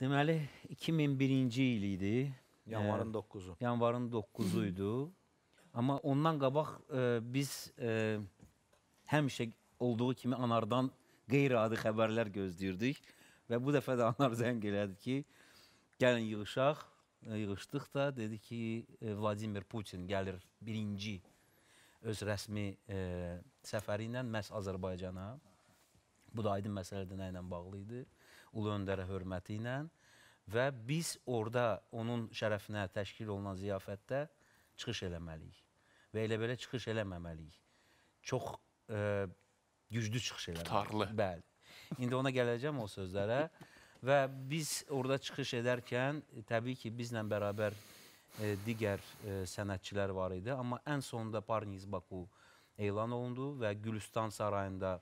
Deməli 2001-ci il idi. Yanvarın 9-u. Yanvarın 9-u idi. Amma ondan qabaq ə, e, biz ə, e, həmişə olduğu kimi Anardan qeyri-adi xəbərlər gözləyirdik və bu dəfə də Anar zəng elədi ki, gəlin yığışaq. E, yığışdıq da dedi ki, Vladimir Putin gəlir birinci öz rəsmi ə, səfəri ilə məhz Azərbaycana. Bu da aydın məsələdə nə ilə bağlı idi? Ulu öndərə hörməti ilə və biz orada onun şərəfinə təşkil olunan ziyafətdə çıxış eləməliyik. Və elə belə çıxış eləməməliyik. Çox ə, e, güclü çıxış eləməliyik. Tutarlı. Bəli. İndi ona gələcəm o sözlərə. Və biz orada çıxış edərkən e, təbii ki, bizlə bərabər e, digər e, sənətçilər var idi. Amma ən sonunda Parniz Baku elan olundu və Gülüstan sarayında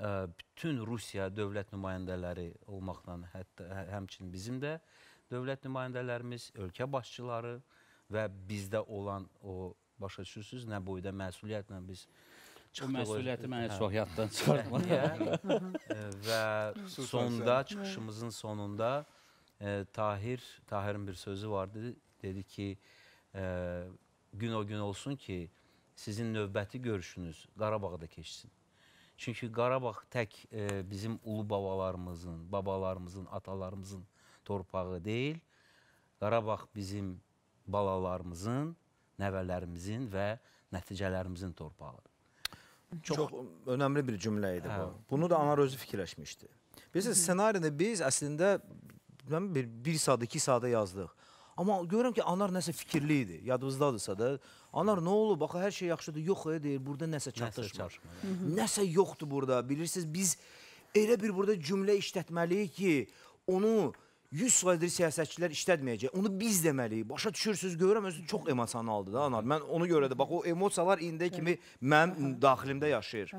bütün Rusiya dövlət nümayəndələri olmaqla hətta hə, həmçinin bizim də dövlət nümayəndələrimiz, ölkə başçıları və bizdə olan o başa düşürsüz nə boyda məsuliyyətlə biz çıxdıq. O məsuliyyəti mənə hə. çox yaddan çıxartma. və sonda çıxışımızın sonunda e, Tahir Tahirin bir sözü vardı. Dedi ki, e, gün o gün olsun ki, sizin növbəti görüşünüz Qarabağda keçsin. Çünki Qarabağ tək e, bizim ulu babalarımızın, babalarımızın, atalarımızın torpağı deyil. Qarabağ bizim balalarımızın, nəvələrimizin və nəticələrimizin torpağı. Çox, Çox önəmli bir cümlə idi hə. bu. Bunu da anar özü fikirləşmişdi. Bilirsiniz, ssenariyini biz əslində bir, bir saat, iki saata yazdıq. Amma görürəm ki, Anar nəsə fikirli idi, yadınızdadırsa da. Anar, nə olub, axı, hər şey yaxşıdır, yox, e, deyir, burada nəsə çatışmır. Nəsə, nəsə yoxdur burada, bilirsiniz, biz elə bir burada cümlə işlətməliyik ki, onu 100 faiz siyasətçilər işlətməyəcək. Onu biz deməliyik. Başa düşürsüz, görürəm özü çox emosionaldır da Anar. Mən ona görə də bax o emosiyalar indi kimi mənim daxilimdə yaşayır.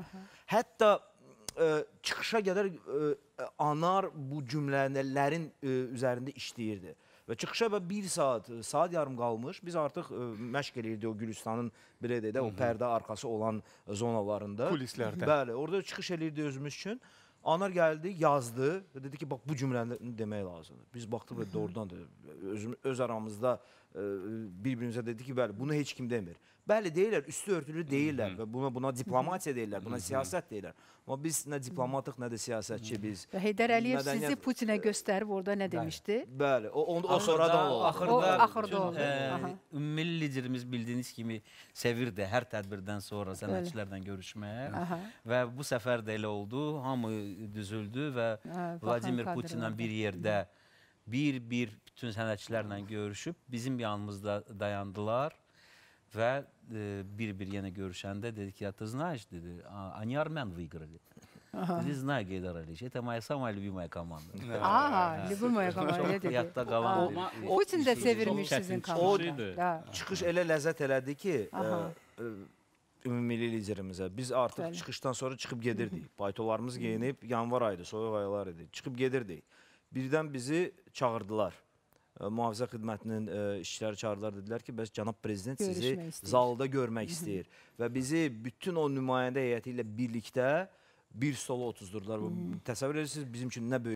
Hətta ə, e, çıxışa qədər ə, e, Anar bu cümlələrin ə, e, üzərində işləyirdi. Və çıxışa və bir saat, saat yarım qalmış, biz artıq ə, məşq eləyirdi o Gülüstanın, belə deyək də, o pərdə arkası olan zonalarında. Kulislərdə. Bəli, orada çıxış eləyirdi özümüz üçün. Anar gəldi, yazdı və dedi ki, bax bu cümləni demək lazımdır. Biz baxdıq və doğrudan da özüm, öz aramızda E, bir-birimizə dedi ki, bəli, bunu heç kim demir. Bəli, deyirlər, üstü örtülü deyirlər və buna buna diplomatiya deyirlər, buna siyasət deyirlər. Amma biz nə diplomatıq, nə də siyasətçi biz. Və Heydər Əliyev mədəniyyət... sizi Putinə göstərib orada nə demişdi? Bəli, o, o, o sonradan oldu. Axırda, o, axırda oldu. Ə, e, ümmili liderimiz bildiyiniz kimi sevirdi hər tədbirdən sonra sənətçilərlə görüşmək. Aha. Və bu səfər də elə oldu, hamı düzüldü və hə, Aha, Vladimir Putinlə bir yerdə Hı bir-bir bütün sənətçilərlə görüşüb bizim yanımızda dayandılar və bir-bir e, yenə görüşəndə dedi ki, ты знаешь, dedi, они армян выиграли. Ага. Не знаю, Гейдар Алич, это моя самая любимая команда. Ага, любимая команда. Yadda qalan. Putin də sevirmiş sizin komandanı. Çıxış elə ləzzət elədi ki, e, e, ümumili liderimizə. Biz artıq çıxışdan sonra çıxıb gedirdik. Paytolarımız geyinib, yanvar aydı, soyuq aylar idi. Çıxıb gedirdik birdən bizi çağırdılar. E, Mühafizə xidmətinin e, işçiləri çağırdılar, dedilər ki, bəs cənab prezident sizi zalda görmək istəyir. Və bizi bütün o nümayəndə heyəti ilə birlikdə bir stola otuzdurdular. Təsəvvür edirsiniz, bizim üçün nə böyük.